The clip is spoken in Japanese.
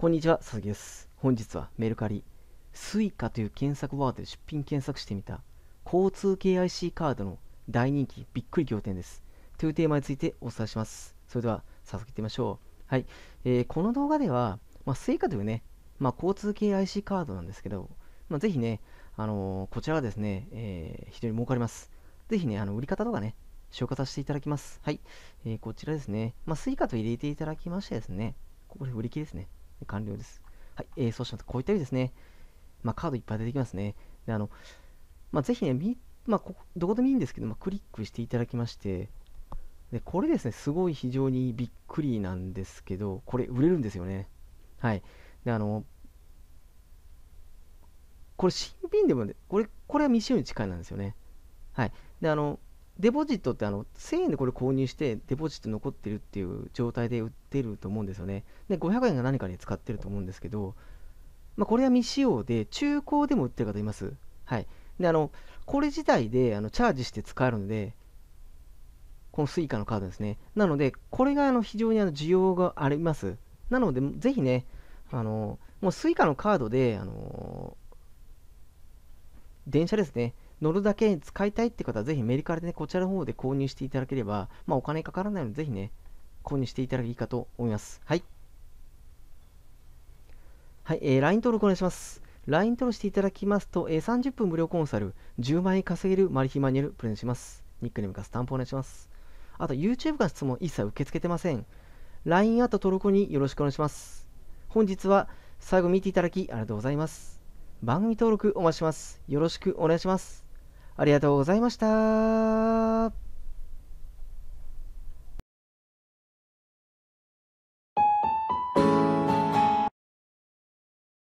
こんにちは、佐々木です。本日はメルカリ、suica という検索ワードで出品検索してみた交通系 IC カードの大人気びっくり仰天です。というテーマについてお伝えします。それでは早速いってみましょう。はい。えー、この動画では、まあ、suica というね、まあ、交通系 IC カードなんですけど、まあ、ぜひね、あのー、こちらはですね、えー、非常に儲かります。ぜひね、あの売り方とかね、紹介させていただきます。はい。えー、こちらですね。まあ、スイカと入れていただきましてですね、これ売り切れですね。完了です。はい、えー、そうしますこういったようにですね、まあ、カードいっぱい出てきますね。であのまあ、ぜひね、まあ、ここどこでもいいんですけど、まあ、クリックしていただきまして、でこれですね、すごい非常にびっくりなんですけど、これ売れるんですよね。はい。で、あの、これ新品でも、ね、これ、これは未使用に近いなんですよね。はい。で、あの、デポジットってあの1000円でこれ購入してデポジット残ってるっていう状態で売ってると思うんですよね。で、500円が何かに使ってると思うんですけど、まあ、これは未使用で、中古でも売ってる方います。はい。で、あの、これ自体であのチャージして使えるので、この Suica のカードですね。なので、これがあの非常にあの需要があります。なので、ぜひね、あの、もう Suica のカードで、あの、電車ですね。乗るだけ使いたいって方は、ぜひメリカルで、ね、こちらの方で購入していただければ、まあ、お金かからないので、ぜひね、購入していただければいいかと思います。はい。はい、えー、LINE 登録お願いします。LINE 登録していただきますと、えー、30分無料コンサル、10万円稼げるマリヒマニュアルプレゼントします。ニックネームかスタンプお願いします。あと、YouTube から質問一切受け付けてません。LINE アート登録によろしくお願いします。本日は最後見ていただきありがとうございます。番組登録お待ちします。よろしくお願いします。ありがとうございました。